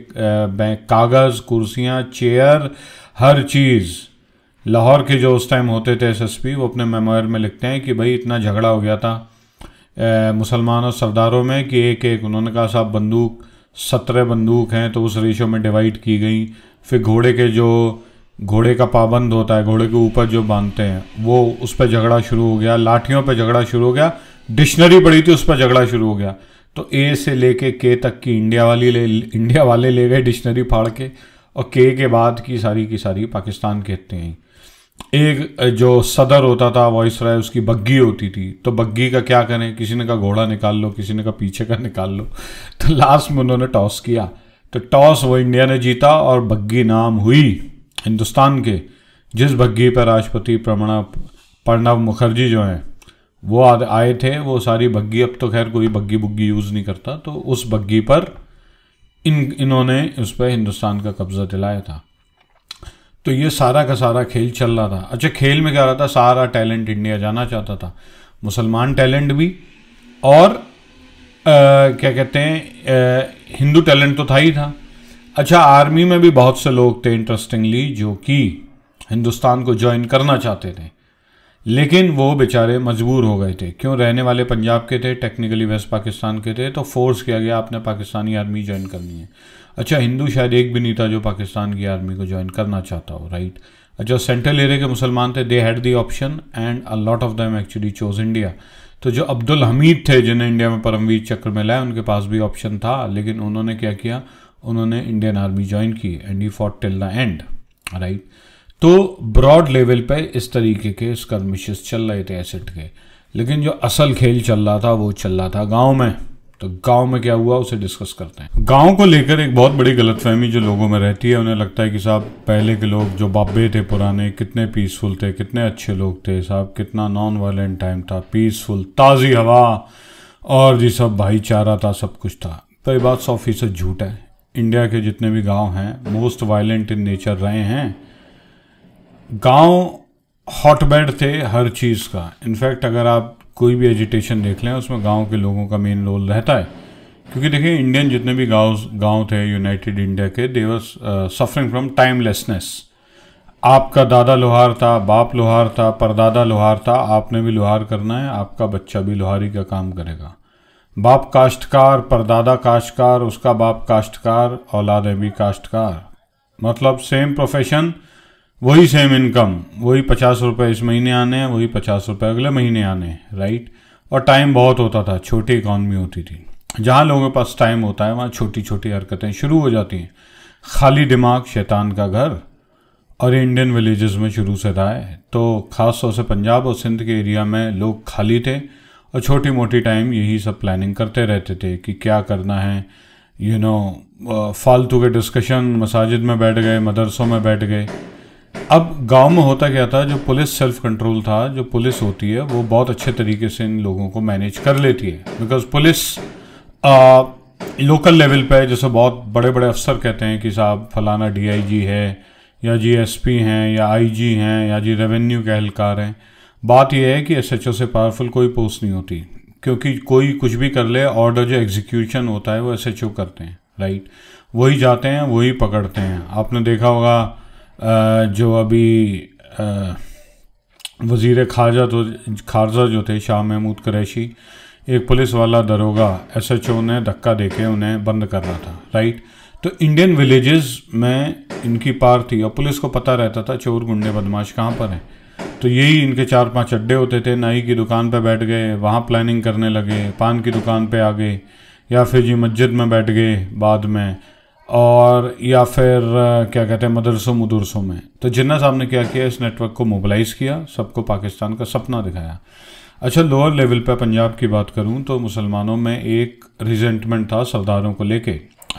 कागज़ कुर्सियाँ चेयर हर चीज़ लाहौर के जो उस टाइम होते थे एसएसपी वो अपने मेमोर में लिखते हैं कि भाई इतना झगड़ा हो गया था मुसलमान और सरदारों में कि एक एक उन्होंने कहा साहब बंदूक सत्रह बंदूक हैं तो उस रेशो में डिवाइड की गई फिर घोड़े के जो घोड़े का पाबंद होता है घोड़े के ऊपर जो बांधते हैं वो उस पर झगड़ा शुरू हो गया लाठियों पर झगड़ा शुरू हो गया डिक्शनरी पड़ी थी उस पर झगड़ा शुरू हो गया तो ए से लेके के तक की इंडिया वाली ले इंडिया वाले ले गए डिक्शनरी फाड़ के और के के बाद की सारी की सारी पाकिस्तान कहते हैं एक जो सदर होता था वॉइस राय उसकी बग्गी होती थी तो बग्गी का क्या करें किसी ने का घोड़ा निकाल लो किसी ने का पीछे का निकाल लो तो लास्ट में उन्होंने टॉस किया तो टॉस वो इंडिया ने जीता और बग्गी नाम हुई हिंदुस्तान के जिस बग्गी पर राष्ट्रपति प्रमणा प्रणब मुखर्जी जो हैं वो आए थे वो सारी बग्गी अब तो खैर कोई बग्गी बुग्गी यूज़ नहीं करता तो उस बग्गी पर इन इन्होंने उस पर हिंदुस्तान का कब्ज़ा दिलाया था तो ये सारा का सारा खेल चल रहा था अच्छा खेल में क्या रहा था सारा टैलेंट इंडिया जाना चाहता था मुसलमान टैलेंट भी और आ, क्या कहते हैं हिंदू टैलेंट तो था ही था अच्छा आर्मी में भी बहुत से लोग थे इंटरेस्टिंगली जो कि हिंदुस्तान को ज्वाइन करना चाहते थे लेकिन वो बेचारे मजबूर हो गए थे क्यों रहने वाले पंजाब के थे टेक्निकली वेस्ट पाकिस्तान के थे तो फोर्स किया गया आपने पाकिस्तानी आर्मी ज्वाइन करनी है अच्छा हिंदू शायद एक भी नहीं था जो पाकिस्तान की आर्मी को ज्वाइन करना चाहता हो राइट अच्छा सेंट्रल एरिया के मुसलमान थे they had the option and a lot of them actually chose India तो जो अब्दुल हमीद थे जिन्हें इंडिया में परमवीर चक्र मिला है उनके पास भी ऑप्शन था लेकिन उन्होंने क्या किया उन्होंने इंडियन आर्मी ज्वाइन की and he fought till the end right तो ब्रॉड लेवल पे इस तरीके के स्कर्मिशेस चल रहे थे एसेट के लेकिन जो असल खेल चल रहा था वो चल रहा था गांव में तो गांव में क्या हुआ उसे डिस्कस करते हैं गांव को लेकर एक बहुत बड़ी गलतफहमी जो लोगों में रहती है उन्हें लगता है कि साहब पहले के लोग जो बाबे थे पुराने कितने पीसफुल थे कितने अच्छे लोग थे साहब कितना नॉन वायलेंट टाइम था पीसफुल ताज़ी हवा और जी सब भाईचारा था सब कुछ था तो ये बात सौ फीसद झूठ है इंडिया के जितने भी गाँव हैं मोस्ट वायलेंट इन नेचर रहे हैं गांव हॉटबेड थे हर चीज़ का इनफैक्ट अगर आप कोई भी एजिटेशन देख लें उसमें गांव के लोगों का मेन रोल रहता है क्योंकि देखिए इंडियन जितने भी गांव गांव थे यूनाइटेड इंडिया के देवर सफरिंग फ्रॉम टाइमलेसनेस आपका दादा लोहार था बाप लोहार था परदादा लोहार था आपने भी लोहार करना है आपका बच्चा भी लोहारी का काम करेगा बाप काश्तकार परदादा काश्तकार उसका बाप काश्तकार औलादें भी काश्तकार मतलब सेम प्रोफेशन वही सेम इनकम वही पचास रुपये इस महीने आने हैं वही पचास रुपये अगले महीने आने हैं राइट और टाइम बहुत होता था छोटी इकॉनमी होती थी जहाँ लोगों के पास टाइम होता है वहाँ छोटी छोटी हरकतें शुरू हो जाती हैं खाली दिमाग शैतान का घर और इंडियन विलेजेस में शुरू से रहा है तो ख़ास तौर से पंजाब और सिंध के एरिया में लोग खाली थे और छोटी मोटी टाइम यही सब प्लानिंग करते रहते थे कि क्या करना है यू नो फालतू के डिस्कशन मसाजिद में बैठ गए मदरसों में बैठ गए अब गांव में होता क्या था जो पुलिस सेल्फ कंट्रोल था जो पुलिस होती है वो बहुत अच्छे तरीके से इन लोगों को मैनेज कर लेती है because police uh, local level पे जैसे बहुत बड़े बड़े अफसर कहते हैं कि साहब फलाना डीआईजी है या जीएसपी हैं या आईजी हैं या जी रेवेन्यू के अहलकार हैं बात यह है कि एसएचओ से पावरफुल कोई पोस्ट नहीं होती क्योंकि कोई कुछ भी कर ले ऑर्डर जो एग्जीक्यूशन होता है वो एसएचओ करते हैं राइट वही जाते हैं वही पकड़ते हैं आपने देखा होगा जो अभी वजीर खारजा तो खारजा जो थे शाह महमूद कुरैशी एक पुलिस वाला दरोगा एस एच ओ ने धक्का दे के उन्हें बंद कर रहा था राइट तो इंडियन विलेजेस में इनकी पार थी और पुलिस को पता रहता था चोर गुंडे बदमाश कहाँ पर हैं तो यही इनके चार पांच अड्डे होते थे नाई की दुकान पर बैठ गए वहाँ प्लानिंग करने लगे पान की दुकान पर आ गए या फिर जी मस्जिद में बैठ गए बाद में और या फिर क्या कहते हैं मदरसों मदरसों में तो जिन्ना साहब ने क्या किया इस नेटवर्क को मोबलाइज़ किया सबको पाकिस्तान का सपना दिखाया अच्छा लोअर लेवल पर पंजाब की बात करूँ तो मुसलमानों में एक रिजेंटमेंट था सरदारों को लेके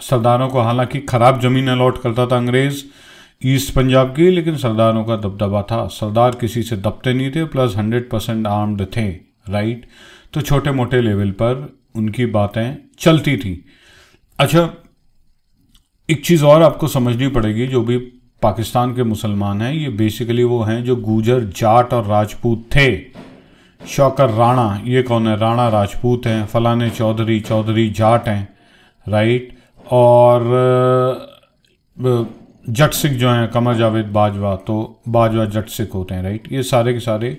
सरदारों को हालांकि ख़राब ज़मीन अलॉट करता था अंग्रेज़ ईस्ट पंजाब की लेकिन सरदारों का दबदबा था सरदार किसी से दबते नहीं थे प्लस हंड्रेड परसेंट आर्म्ड थे राइट तो छोटे मोटे लेवल पर उनकी बातें चलती थी अच्छा एक चीज़ और आपको समझनी पड़ेगी जो भी पाकिस्तान के मुसलमान हैं ये बेसिकली वो हैं जो गुजर जाट और राजपूत थे शौकर राणा ये कौन है राणा राजपूत हैं फलाने चौधरी चौधरी जाट हैं राइट और जट सिख जो हैं कमर जावेद बाजवा तो बाजवा जट सिख होते हैं राइट ये सारे के सारे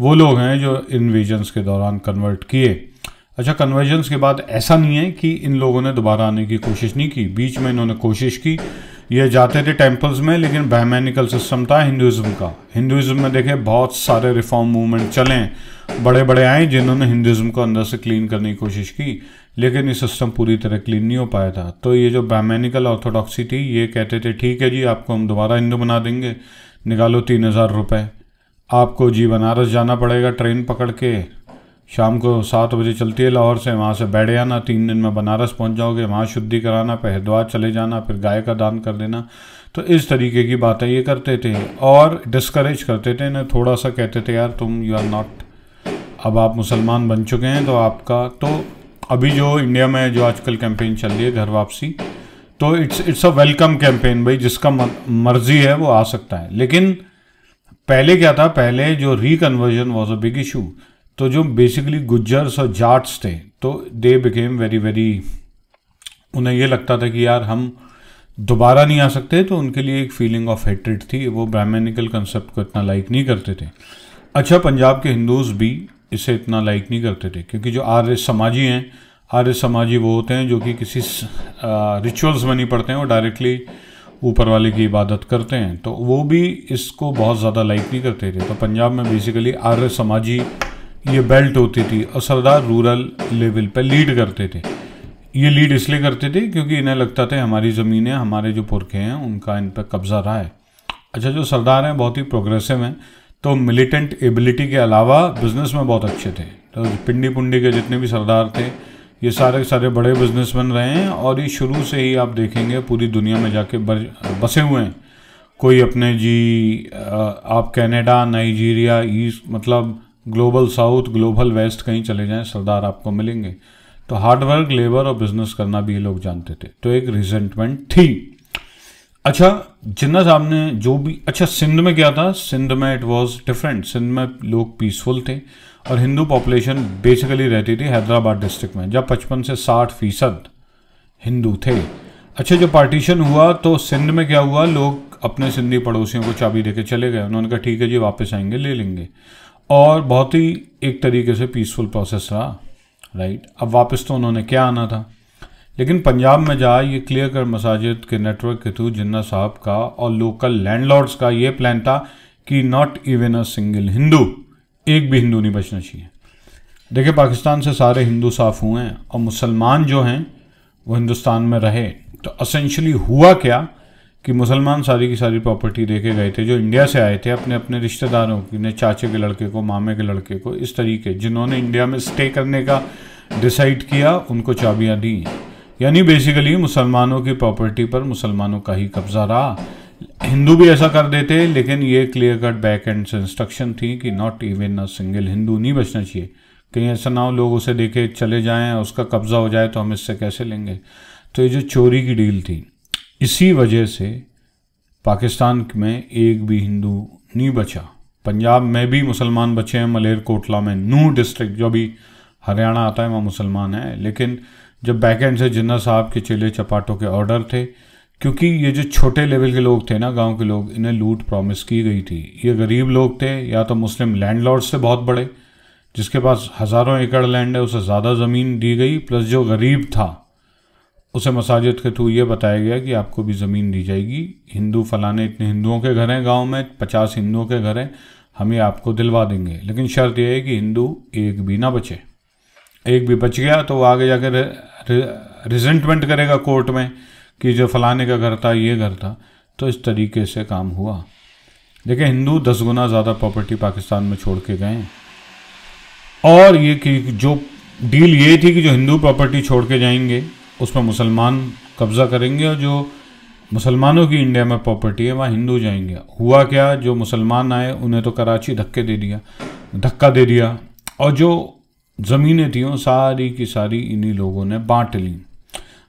वो लोग हैं जो इन्वेजन्स के दौरान कन्वर्ट किए अच्छा कन्वर्जन के बाद ऐसा नहीं है कि इन लोगों ने दोबारा आने की कोशिश नहीं की बीच में इन्होंने कोशिश की ये जाते थे टेम्पल्स में लेकिन ब्राह्मणिकल सिस्टम था हिंदुज़म का हिंदुज़म में देखे बहुत सारे रिफॉर्म मूवमेंट चले बड़े बड़े आए जिन्होंने हिंदुज़म को अंदर से क्लीन करने की कोशिश की लेकिन ये सिस्टम पूरी तरह क्लीन नहीं हो पाया था तो ये जो ब्राह्मणिकल ऑर्थोडॉक्सी थी ये कहते थे ठीक है जी आपको हम दोबारा हिंदू बना देंगे निकालो तीन हज़ार रुपये आपको जी बनारस जाना पड़ेगा ट्रेन पकड़ के शाम को सात बजे चलती है लाहौर से वहाँ से बैठ आना तीन दिन में बनारस पहुँच जाओगे वहाँ शुद्धि कराना फिर हरिद्वार चले जाना फिर गाय का दान कर देना तो इस तरीके की बातें ये करते थे और डिस्करेज करते थे इन्हें थोड़ा सा कहते थे यार तुम यू आर नॉट अब आप मुसलमान बन चुके हैं तो आपका तो अभी जो इंडिया में जो आजकल कैंपेन चल रही है घर वापसी तो it's it's a welcome campaign भाई जिसका मर्जी है वो आ सकता है लेकिन पहले क्या था पहले जो reconversion was a big issue तो जो बेसिकली गुज्जर्स और जाट्स थे तो दे बिकेम वेरी वेरी उन्हें ये लगता था कि यार हम दोबारा नहीं आ सकते तो उनके लिए एक फीलिंग ऑफ हेट्रेड थी वो ब्राह्मणिकल कंसेप्ट को इतना लाइक नहीं करते थे अच्छा पंजाब के हिंदूज भी इसे इतना लाइक नहीं करते थे क्योंकि जो आर्य समाजी हैं आर्य समाजी वो होते हैं जो कि किसी रिचुअल्स में नहीं पड़ते हैं वो डायरेक्टली ऊपर वाले की इबादत करते हैं तो वो भी इसको बहुत ज़्यादा लाइक नहीं करते थे तो पंजाब में बेसिकली आर्य समाजी ये बेल्ट होती थी और सरदार रूरल लेवल पर लीड करते थे ये लीड इसलिए करते थे क्योंकि इन्हें लगता था हमारी ज़मीनें हमारे जो पुरखे हैं उनका इन पर कब्ज़ा रहा है अच्छा जो सरदार हैं बहुत ही प्रोग्रेसिव हैं तो मिलिटेंट एबिलिटी के अलावा बिज़नेस में बहुत अच्छे थे तो पिंडी पुंडी के जितने भी सरदार थे ये सारे सारे बड़े बिजनेसमैन रहे हैं और ये शुरू से ही आप देखेंगे पूरी दुनिया में जाके बसे हुए हैं कोई अपने जी आप कनाडा नाइजीरिया ईस्ट मतलब ग्लोबल साउथ ग्लोबल वेस्ट कहीं चले जाएं सरदार आपको मिलेंगे तो हार्डवर्क लेबर और बिजनेस करना भी ये लोग जानते थे तो एक रिजेंटमेंट थी अच्छा जिन्ना साहब ने जो भी अच्छा सिंध में क्या था सिंध में इट वाज डिफरेंट सिंध में लोग पीसफुल थे और हिंदू पॉपुलेशन बेसिकली रहती थी हैदराबाद डिस्ट्रिक्ट में जब पचपन से साठ फीसद हिंदू थे अच्छा जब पार्टीशन हुआ तो सिंध में क्या हुआ लोग अपने सिंधी पड़ोसियों को चाबी देके चले गए उन्होंने कहा ठीक है जी वापस आएंगे ले लेंगे और बहुत ही एक तरीके से पीसफुल प्रोसेस रहा राइट अब वापस तो उन्होंने क्या आना था लेकिन पंजाब में जा ये क्लियर कर मसाजिद के नेटवर्क के थ्रू जिन्ना साहब का और लोकल लैंडलॉर्ड्स का ये प्लान था कि not even a single Hindu एक भी हिंदू नहीं बचना चाहिए देखिए पाकिस्तान से सारे हिंदू साफ़ हुए हैं और मुसलमान जो हैं वो हिंदुस्तान में रहे तो असेंशली हुआ क्या कि मुसलमान सारी की सारी प्रॉपर्टी देखे गए थे जो इंडिया से आए थे अपने अपने रिश्तेदारों ने चाचे के लड़के को मामे के लड़के को इस तरीके जिन्होंने इंडिया में स्टे करने का डिसाइड किया उनको चाबियाँ दी यानी बेसिकली मुसलमानों की प्रॉपर्टी पर मुसलमानों का ही कब्जा रहा हिंदू भी ऐसा कर देते लेकिन ये क्लियर कट बैक एंड से इंस्ट्रक्शन थी कि not even a single Hindu नहीं बचना चाहिए कहीं ऐसा ना हो लोग उसे देखे चले जाएं उसका कब्जा हो जाए तो हम इससे कैसे लेंगे तो ये जो चोरी की डील थी इसी वजह से पाकिस्तान में एक भी हिंदू नहीं बचा पंजाब में भी मुसलमान बचे हैं मलेरकोटला में नू डिस्ट्रिक्ट जो भी हरियाणा आता है वहाँ मुसलमान है लेकिन जब बैक एंड से जिन्ना साहब के चेले चपाटों के ऑर्डर थे क्योंकि ये जो छोटे लेवल के लोग थे ना गांव के लोग इन्हें लूट प्रॉमिस की गई थी ये गरीब लोग थे या तो मुस्लिम लैंडलॉर्ड से बहुत बड़े जिसके पास हज़ारों एकड़ लैंड है उसे ज़्यादा ज़मीन दी गई प्लस जो गरीब था उसे मसाजिद के थ्रू ये बताया गया कि आपको भी ज़मीन दी जाएगी हिंदू फलाने इतने हिंदुओं के घर हैं गांव में पचास हिंदुओं के घर हैं हम ये आपको दिलवा देंगे लेकिन शर्त यह है कि हिंदू एक भी ना बचे एक भी बच गया तो वो आगे जाकर रिजेंटमेंट करेगा कोर्ट में कि जो फलाने का घर था ये घर था तो इस तरीके से काम हुआ देखिए हिंदू दस गुना ज़्यादा प्रॉपर्टी पाकिस्तान में छोड़ के गए और ये कि जो डील ये थी कि जो हिंदू प्रॉपर्टी छोड़ के जाएंगे उसमें मुसलमान कब्ज़ा करेंगे और जो मुसलमानों की इंडिया में प्रॉपर्टी है वहाँ हिंदू जाएंगे हुआ क्या जो मुसलमान आए उन्हें तो कराची धक्के दे दिया धक्का दे दिया और जो ज़मीनें थी सारी की सारी इन्हीं लोगों ने बांट ली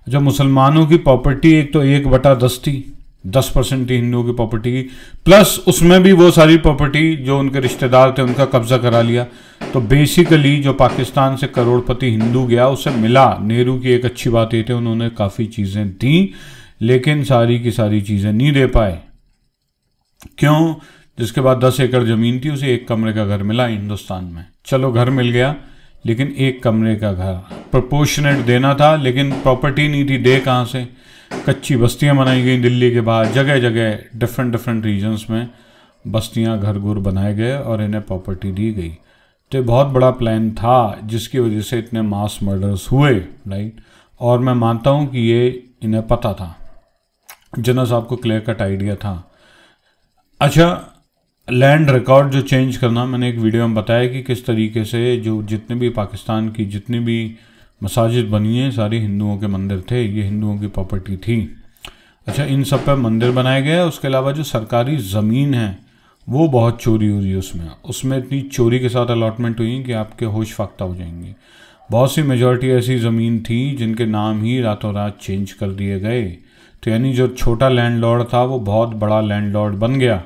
जब मुसलमानों की प्रॉपर्टी एक तो एक बटा दस थी दस परसेंट थी हिंदुओं की प्रॉपर्टी की प्लस उसमें भी वो सारी प्रॉपर्टी जो उनके रिश्तेदार थे उनका कब्जा करा लिया तो बेसिकली जो पाकिस्तान से करोड़पति हिंदू गया उसे मिला नेहरू की एक अच्छी बात ये थी उन्होंने काफ़ी चीज़ें दी लेकिन सारी की सारी चीज़ें नहीं दे पाए क्यों जिसके बाद दस एकड़ ज़मीन थी उसे एक कमरे का घर मिला हिंदुस्तान में चलो घर मिल गया लेकिन एक कमरे का घर प्रपोशनेट देना था लेकिन प्रॉपर्टी नहीं थी दे कहाँ से कच्ची बस्तियाँ बनाई गई दिल्ली के बाहर जगह जगह डिफरेंट डिफरेंट रीजन्स में बस्तियाँ घर घुर बनाए गए और इन्हें प्रॉपर्टी दी गई तो बहुत बड़ा प्लान था जिसकी वजह से इतने मास मर्डर्स हुए राइट और मैं मानता हूँ कि ये इन्हें पता था जनरल साहब को क्लियर कट आइडिया था अच्छा लैंड रिकॉर्ड जो चेंज करना मैंने एक वीडियो में बताया कि किस तरीके से जो जितने भी पाकिस्तान की जितनी भी मसाजिद बनी है सारी हिंदुओं के मंदिर थे ये हिंदुओं की प्रॉपर्टी थी अच्छा इन सब पर मंदिर बनाए गए उसके अलावा जो सरकारी ज़मीन है वो बहुत चोरी हो रही है उसमें उसमें इतनी चोरी के साथ अलॉटमेंट हुई कि आपके होश फाख्ता हो जाएंगे बहुत सी मेजॉरिटी ऐसी ज़मीन थी जिनके नाम ही रातों रात चेंज कर दिए गए तो यानी जो छोटा लैंडलॉर्ड था वो बहुत बड़ा लैंडलॉर्ड बन गया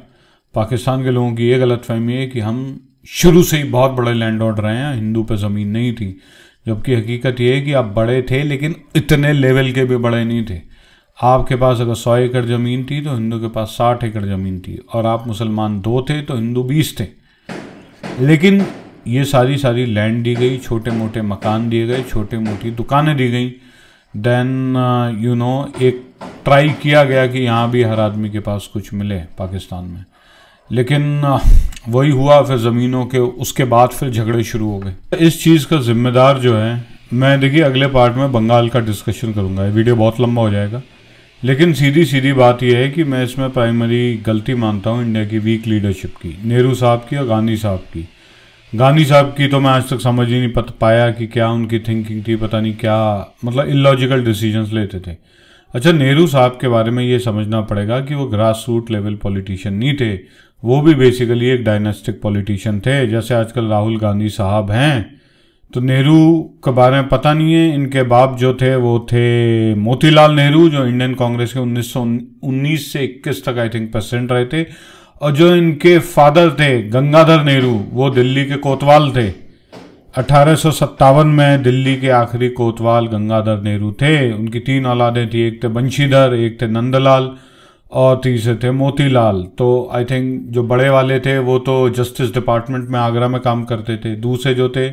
पाकिस्तान के लोगों की ये गलतफहमी है कि हम शुरू से ही बहुत बड़े लैंडलॉर्ड रहे हैं हिंदू पे ज़मीन नहीं थी जबकि हकीकत ये है कि आप बड़े थे लेकिन इतने लेवल के भी बड़े नहीं थे आपके पास अगर सौ एकड़ ज़मीन थी तो हिंदू के पास साठ एकड़ ज़मीन थी और आप मुसलमान दो थे तो हिंदू बीस थे लेकिन ये सारी सारी लैंड दी गई छोटे मोटे मकान दिए गए छोटे मोटी दुकानें दी गई देन यू नो एक ट्राई किया गया कि यहाँ भी हर आदमी के पास कुछ मिले पाकिस्तान में लेकिन वही हुआ फिर ज़मीनों के उसके बाद फिर झगड़े शुरू हो गए तो इस चीज़ का ज़िम्मेदार जो है मैं देखिए अगले पार्ट में बंगाल का डिस्कशन करूँगा वीडियो बहुत लंबा हो जाएगा लेकिन सीधी सीधी बात यह है कि मैं इसमें प्राइमरी गलती मानता हूँ इंडिया की वीक लीडरशिप की नेहरू साहब की और गांधी साहब की गांधी साहब की तो मैं आज तक समझ ही नहीं पता पाया कि क्या उनकी थिंकिंग थी पता नहीं क्या मतलब इलॉजिकल डिसीजंस लेते थे अच्छा नेहरू साहब के बारे में ये समझना पड़ेगा कि वो ग्रास रूट लेवल पॉलिटिशियन नहीं थे वो भी बेसिकली एक डायनेस्टिक पॉलिटिशियन थे जैसे आजकल राहुल गांधी साहब हैं तो नेहरू के बारे में पता नहीं है इनके बाप जो थे वो थे मोतीलाल नेहरू जो इंडियन कांग्रेस के 1919 से 21 तक आई थिंक प्रेसिडेंट रहे थे और जो इनके फादर थे गंगाधर नेहरू वो दिल्ली के कोतवाल थे अठारह में दिल्ली के आखिरी कोतवाल गंगाधर नेहरू थे उनकी तीन औलादें थी एक थे बंशीधर एक थे नंदलाल और तीसरे थे मोतीलाल तो आई थिंक जो बड़े वाले थे वो तो जस्टिस डिपार्टमेंट में आगरा में काम करते थे दूसरे जो थे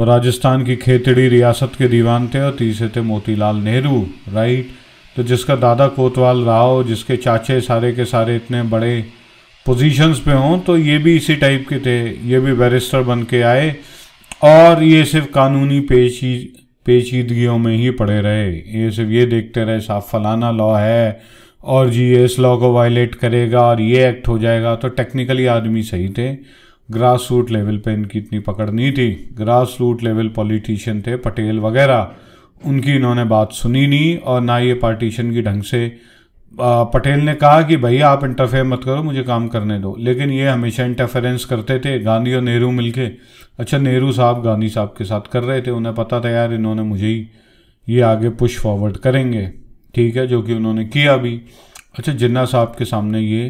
वो राजस्थान की खेतड़ी रियासत के दीवान थे और तीसरे थे मोतीलाल नेहरू राइट तो जिसका दादा कोतवाल राव जिसके चाचे सारे के सारे इतने बड़े पोजीशंस पे हों तो ये भी इसी टाइप के थे ये भी बैरिस्टर बन के आए और ये सिर्फ कानूनी पेशी पेचीदगियों में ही पड़े रहे ये सिर्फ ये देखते रहे साफ फलाना लॉ है और जी एस लॉ को वायलेट करेगा और ये एक्ट हो जाएगा तो टेक्निकली आदमी सही थे ग्रास रूट लेवल पे इनकी इतनी पकड़ नहीं थी ग्रास रूट लेवल पॉलिटिशियन थे पटेल वगैरह उनकी इन्होंने बात सुनी नहीं और ना ये पार्टीशन की ढंग से पटेल ने कहा कि भाई आप इंटरफेयर मत करो मुझे काम करने दो लेकिन ये हमेशा इंटरफेरेंस करते थे गांधी और नेहरू मिलके अच्छा नेहरू साहब गांधी साहब के साथ कर रहे थे उन्हें पता था यार इन्होंने मुझे ही ये आगे पुश फॉरवर्ड करेंगे ठीक है जो कि उन्होंने किया भी अच्छा जिन्ना साहब के सामने ये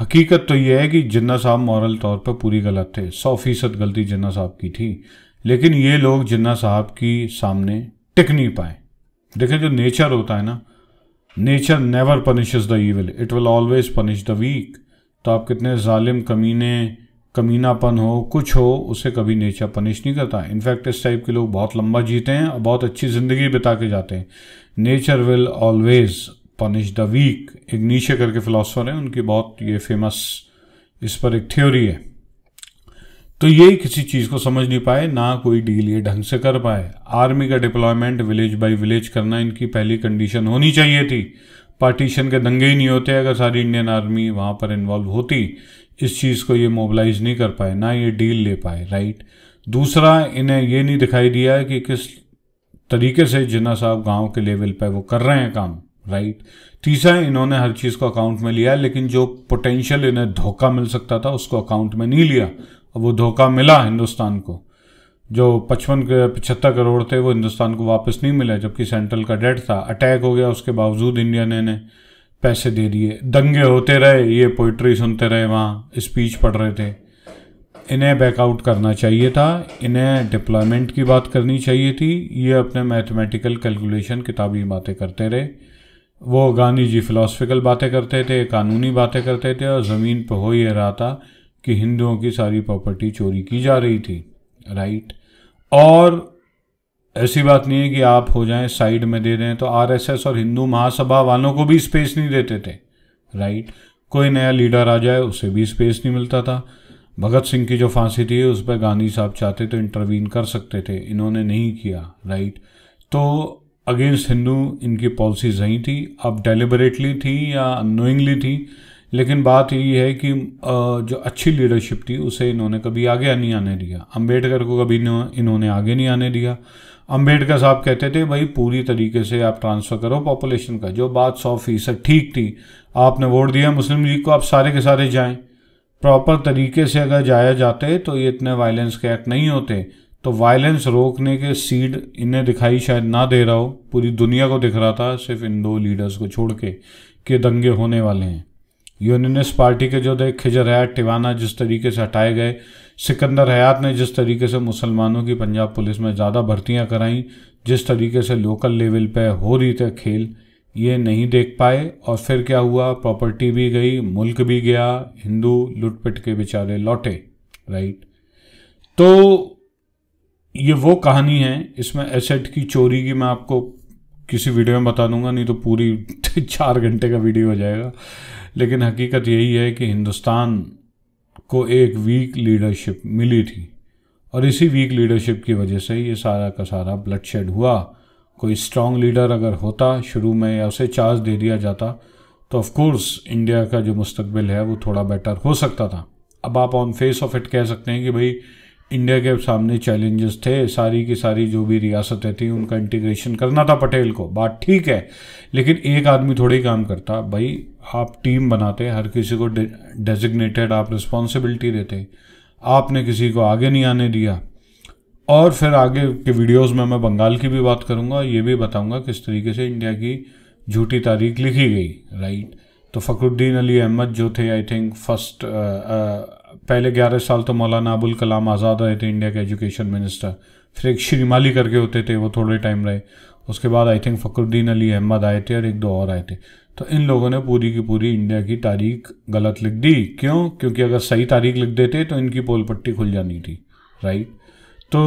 हकीकत तो ये है कि जिन्ना साहब मॉरल तौर पर पूरी गलत थे सौ फीसद गलती जिन्ना साहब की थी लेकिन ये लोग जिन्ना साहब की सामने टिक नहीं पाए देखें जो नेचर होता है ना nature never punishes the evil it will always punish the weak तो आप कितने ालिम कमीने कमीनापन हो कुछ हो उसे कभी नेचर पनिश नहीं करता इनफैक्ट इस टाइप के लोग बहुत लंबा जीते हैं और बहुत अच्छी ज़िंदगी बिता के जाते हैं nature will always punish the weak एक नीचे करके फ़िलासफ़र हैं उनकी बहुत ये फेमस इस पर एक थ्योरी है तो ये किसी चीज़ को समझ नहीं पाए ना कोई डील ये ढंग से कर पाए आर्मी का डिप्लॉयमेंट विलेज बाय विलेज करना इनकी पहली कंडीशन होनी चाहिए थी पार्टीशन के दंगे ही नहीं होते अगर सारी इंडियन आर्मी वहां पर इन्वॉल्व होती इस चीज़ को ये मोबलाइज नहीं कर पाए ना ये डील ले पाए राइट दूसरा इन्हें ये नहीं दिखाई दिया कि किस तरीके से जिन्ना साहब गांव के लेवल पे वो कर रहे हैं काम राइट तीसरा इन्होंने हर चीज़ को अकाउंट में लिया लेकिन जो पोटेंशियल इन्हें धोखा मिल सकता था उसको अकाउंट में नहीं लिया और वो धोखा मिला हिंदुस्तान को जो पचपन पचहत्तर करोड़ थे वो हिंदुस्तान को वापस नहीं मिला जबकि सेंट्रल का डेट था अटैक हो गया उसके बावजूद इंडिया ने इन्हें पैसे दे दिए दंगे होते रहे ये पोइट्री सुनते रहे वहाँ स्पीच पढ़ रहे थे इन्हें बैकआउट करना चाहिए था इन्हें डिप्लॉयमेंट की बात करनी चाहिए थी ये अपने मैथमेटिकल कैलकुलेशन किताबी बातें करते रहे वो गांधी जी फ़िलासफ़िकल बातें करते थे कानूनी बातें करते थे और ज़मीन पर हो ये रहा था कि हिंदुओं की सारी प्रॉपर्टी चोरी की जा रही थी राइट और ऐसी बात नहीं है कि आप हो जाएं साइड में दे दें तो आरएसएस और हिंदू महासभा वालों को भी स्पेस नहीं देते थे राइट कोई नया लीडर आ जाए उसे भी स्पेस नहीं मिलता था भगत सिंह की जो फांसी थी उस पर गांधी साहब चाहते तो इंटरवीन कर सकते थे इन्होंने नहीं किया राइट तो अगेंस्ट हिंदू इनकी पॉलिसीज नहीं थी अब डेलिबरेटली थी या अनोइंगली थी लेकिन बात यही है कि जो अच्छी लीडरशिप थी उसे इन्होंने कभी आगे नहीं आने दिया अम्बेडकर को कभी इन्होंने आगे नहीं आने दिया अम्बेडकर साहब कहते थे भाई पूरी तरीके से आप ट्रांसफ़र करो पॉपुलेशन का जो बात सौ फीसद ठीक थी आपने वोट दिया मुस्लिम लीग को आप सारे के सारे जाएं प्रॉपर तरीके से अगर जाया जाते तो ये इतने वायलेंस के एक्ट नहीं होते तो वायलेंस रोकने के सीड इन्हें दिखाई शायद ना दे रहा हो पूरी दुनिया को दिख रहा था सिर्फ इन दो लीडर्स को छोड़ के कि दंगे होने वाले हैं यूनियनिस्ट पार्टी के जो थे खिजर है टिवाना जिस तरीके से हटाए गए सिकंदर हयात ने जिस तरीके से मुसलमानों की पंजाब पुलिस में ज़्यादा भर्तियाँ कराईं जिस तरीके से लोकल लेवल पे हो रही थे खेल ये नहीं देख पाए और फिर क्या हुआ प्रॉपर्टी भी गई मुल्क भी गया हिंदू लुटपिट के बेचारे लौटे राइट तो ये वो कहानी है इसमें एसेट की चोरी की मैं आपको किसी वीडियो में बता दूंगा नहीं तो पूरी चार घंटे का वीडियो हो जाएगा लेकिन हकीकत यही है कि हिंदुस्तान को एक वीक लीडरशिप मिली थी और इसी वीक लीडरशिप की वजह से ये सारा का सारा ब्लडशेड हुआ कोई स्ट्रांग लीडर अगर होता शुरू में या उसे चार्ज दे दिया जाता तो ऑफकोर्स इंडिया का जो मुस्तबिल है वो थोड़ा बेटर हो सकता था अब आप ऑन फेस ऑफ इट कह सकते हैं कि भाई इंडिया के सामने चैलेंजेस थे सारी की सारी जो भी रियासतें थी उनका इंटीग्रेशन करना था पटेल को बात ठीक है लेकिन एक आदमी थोड़ी काम करता भाई आप टीम बनाते हर किसी को डेजिग्नेटेड आप रिस्पॉन्सिबिलिटी देते आपने किसी को आगे नहीं आने दिया और फिर आगे के वीडियोस में मैं बंगाल की भी बात करूँगा ये भी बताऊँगा किस तरीके से इंडिया की झूठी तारीख लिखी गई राइट तो फ़खरुद्दीन अली अहमद जो थे आई थिंक फर्स्ट पहले ग्यारह साल तो मौलाना अबुल कलाम आज़ाद रहे थे इंडिया के एजुकेशन मिनिस्टर फिर एक श्रीमाली करके होते थे वो थोड़े टाइम रहे उसके बाद आई थिंक फ़खरुद्दीन अली अहमद आए थे और एक दो और आए थे तो इन लोगों ने पूरी की पूरी इंडिया की तारीख गलत लिख दी क्यों क्योंकि अगर सही तारीख लिख देते तो इनकी पोल पट्टी खुल जानी थी राइट तो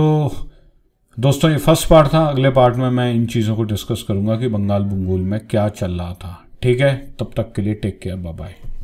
दोस्तों ये फर्स्ट पार्ट था अगले पार्ट में मैं इन चीज़ों को डिस्कस करूँगा कि बंगाल बंगूल में क्या चल रहा था ठीक है तब तक के लिए टेक केयर बाय बाय